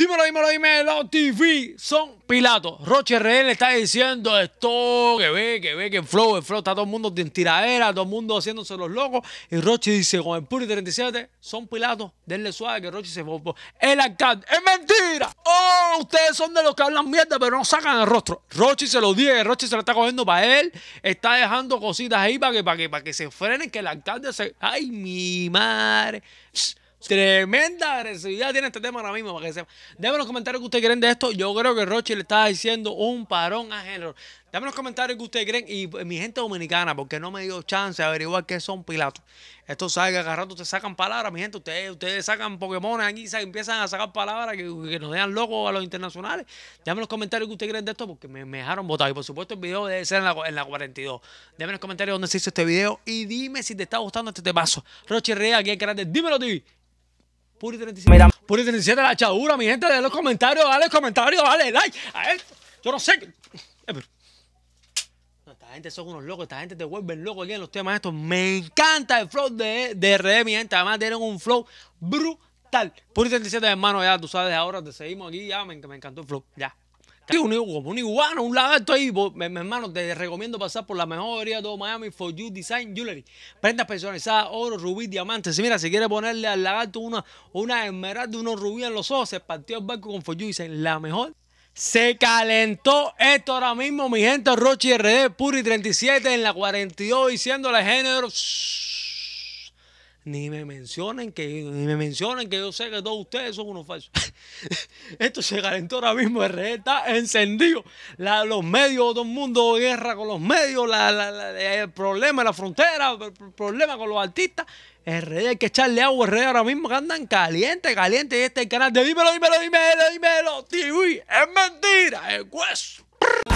Dímelo, dímelo, dímelo, TV. Son Pilatos. Roche RL está diciendo esto, que ve, que ve, que en flow, en flow está todo el mundo en tiradera, todo el mundo haciéndose los locos. Y Roche dice, con el Puri 37, son Pilatos. Denle suave que Roche se fue. El alcalde. ¡Es mentira! ¡Oh! Ustedes son de los que hablan mierda, pero no sacan el rostro. Roche se lo dice, Roche se lo está cogiendo para él. Está dejando cositas ahí para que, para que, para que se frenen, que el alcalde se. ¡Ay, mi madre! Tremenda agresividad tiene este tema ahora mismo, para los comentarios que ustedes creen de esto. Yo creo que Roche le está diciendo un parón a género. en los comentarios que ustedes creen. Y eh, mi gente dominicana, porque no me dio chance de averiguar qué son pilatos. Esto sabe que agarrando ustedes sacan palabras, mi gente. Ustedes, ustedes sacan Pokémon aquí y empiezan a sacar palabras que, nos dejan locos a los internacionales. en los comentarios que ustedes creen de esto, porque me, dejaron votar. Y por supuesto, el video debe ser en la, en la 42. Déjenme los comentarios donde se hizo este video. Y dime si te está gustando este paso. Roche Rea, aquí es grande. Dímelo ti. Puri 37. Puri 37, la chadura, mi gente, dale los comentarios, dale comentarios, dale like. A yo no sé. Eh, esta gente son unos locos, esta gente te vuelven loco aquí en los temas estos. Me encanta el flow de, de RD, mi gente. Además, tienen un flow brutal. Puri 37, hermano, ya tú sabes, ahora te seguimos aquí, ya me encantó el flow, ya un, iguano, un lagarto ahí. Mi hermano, te recomiendo pasar por la mejor de todo Miami for You Design Jewelry. Prendas personalizadas, oro, rubí, diamantes. mira, si quiere ponerle al lagarto una, una esmeralda, unos rubí en los ojos, se partió el barco con For You Design. La mejor se calentó esto ahora mismo, mi gente. Rochi RD, Puri 37 en la 42, diciéndole género ni me mencionen que, me mencionen que yo sé que todos ustedes son unos falsos. Esto se calentó ahora mismo, rey está encendido. los medios, todo el mundo guerra con los medios, el problema de la frontera, el problema con los artistas. rey, hay que echarle agua RD ahora mismo andan caliente, caliente. Y este canal de dímelo, dímelo, dímelo, dímelo, TV. Es mentira, es hueso.